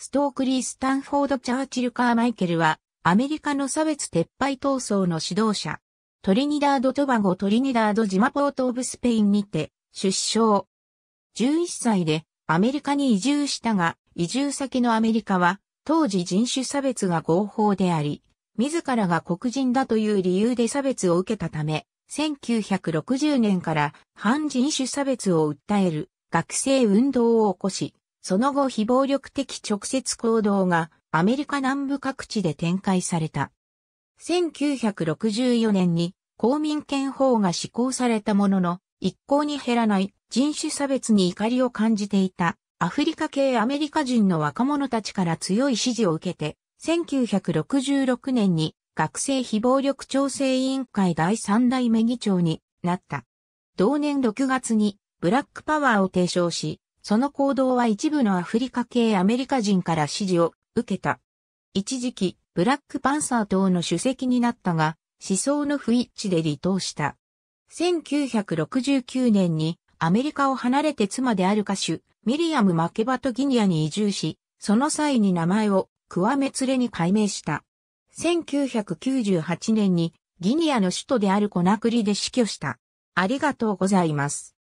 ストークリー・スタンフォード・チャーチル・カーマイケルは、アメリカの差別撤廃闘争の指導者、トリニダード・トバゴ・トリニダード・ジマポート・オブ・スペインにて、出生。11歳で、アメリカに移住したが、移住先のアメリカは、当時人種差別が合法であり、自らが黒人だという理由で差別を受けたため、1960年から反人種差別を訴える学生運動を起こし、その後非暴力的直接行動がアメリカ南部各地で展開された。1964年に公民権法が施行されたものの、一向に減らない人種差別に怒りを感じていたアフリカ系アメリカ人の若者たちから強い支持を受けて、1966年に学生非暴力調整委員会第3代目議長になった。同年6月にブラックパワーを提唱し、その行動は一部のアフリカ系アメリカ人から支持を受けた。一時期、ブラックパンサー等の主席になったが、思想の不一致で離党した。1969年にアメリカを離れて妻である歌手、ミリアム・マケバト・ギニアに移住し、その際に名前をクワメツレに改名した。1998年にギニアの首都であるコナクリで死去した。ありがとうございます。